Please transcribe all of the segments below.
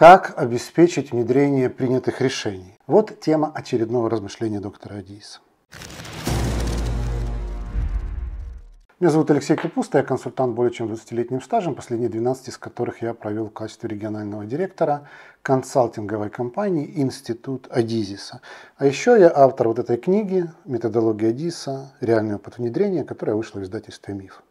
Как обеспечить внедрение принятых решений? Вот тема очередного размышления доктора Адиса. Меня зовут Алексей Капуста, я консультант более чем 20-летним стажем, последние 12 из которых я провел в качестве регионального директора консалтинговой компании «Институт Адизиса». А еще я автор вот этой книги «Методология Адиса. Реальный опыт внедрения», которая вышла в издательстве «Миф».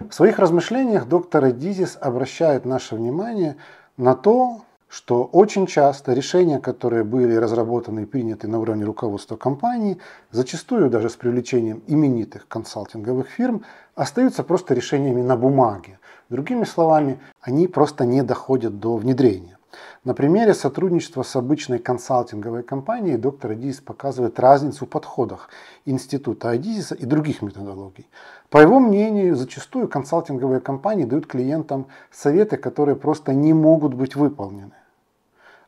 В своих размышлениях доктор Эдизис обращает наше внимание на то, что очень часто решения, которые были разработаны и приняты на уровне руководства компании, зачастую даже с привлечением именитых консалтинговых фирм, остаются просто решениями на бумаге. Другими словами, они просто не доходят до внедрения. На примере сотрудничества с обычной консалтинговой компанией доктор Адизис показывает разницу в подходах института Адизиса и других методологий. По его мнению, зачастую консалтинговые компании дают клиентам советы, которые просто не могут быть выполнены.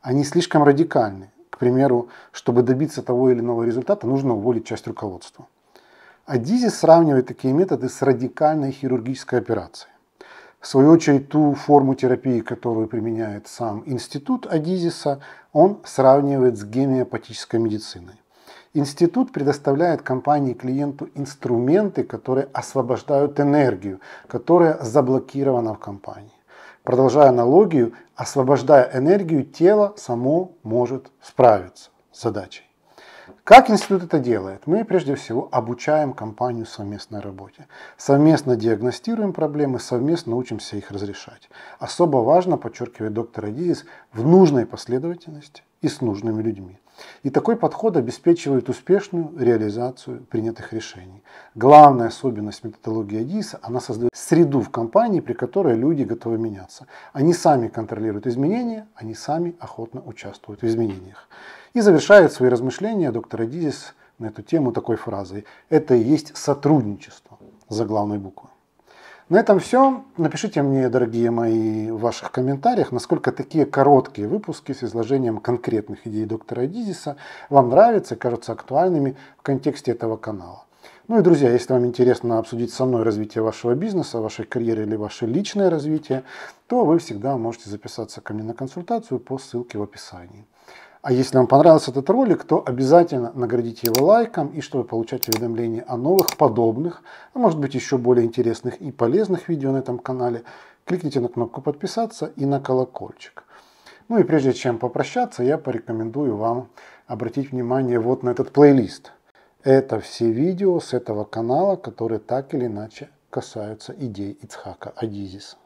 Они слишком радикальны. К примеру, чтобы добиться того или иного результата, нужно уволить часть руководства. Адизис сравнивает такие методы с радикальной хирургической операцией. В свою очередь, ту форму терапии, которую применяет сам институт Адизиса, он сравнивает с гемеопатической медициной. Институт предоставляет компании клиенту инструменты, которые освобождают энергию, которая заблокирована в компании. Продолжая аналогию, освобождая энергию, тело само может справиться с задачей. Как институт это делает? Мы прежде всего обучаем компанию совместной работе. Совместно диагностируем проблемы, совместно учимся их разрешать. Особо важно, подчеркивает доктор Адизис, в нужной последовательности и с нужными людьми. И такой подход обеспечивает успешную реализацию принятых решений. Главная особенность методологии АДИСа – она создает среду в компании, при которой люди готовы меняться. Они сами контролируют изменения, они сами охотно участвуют в изменениях. И завершает свои размышления доктор Адизис на эту тему такой фразой. Это и есть сотрудничество за главной буквы. На этом все. Напишите мне, дорогие мои, в ваших комментариях, насколько такие короткие выпуски с изложением конкретных идей доктора Дизиса вам нравятся кажутся актуальными в контексте этого канала. Ну и, друзья, если вам интересно обсудить со мной развитие вашего бизнеса, вашей карьеры или ваше личное развитие, то вы всегда можете записаться ко мне на консультацию по ссылке в описании. А если вам понравился этот ролик, то обязательно наградите его лайком, и чтобы получать уведомления о новых, подобных, а может быть еще более интересных и полезных видео на этом канале, кликните на кнопку подписаться и на колокольчик. Ну и прежде чем попрощаться, я порекомендую вам обратить внимание вот на этот плейлист. Это все видео с этого канала, которые так или иначе касаются идей Ицхака Адизиса.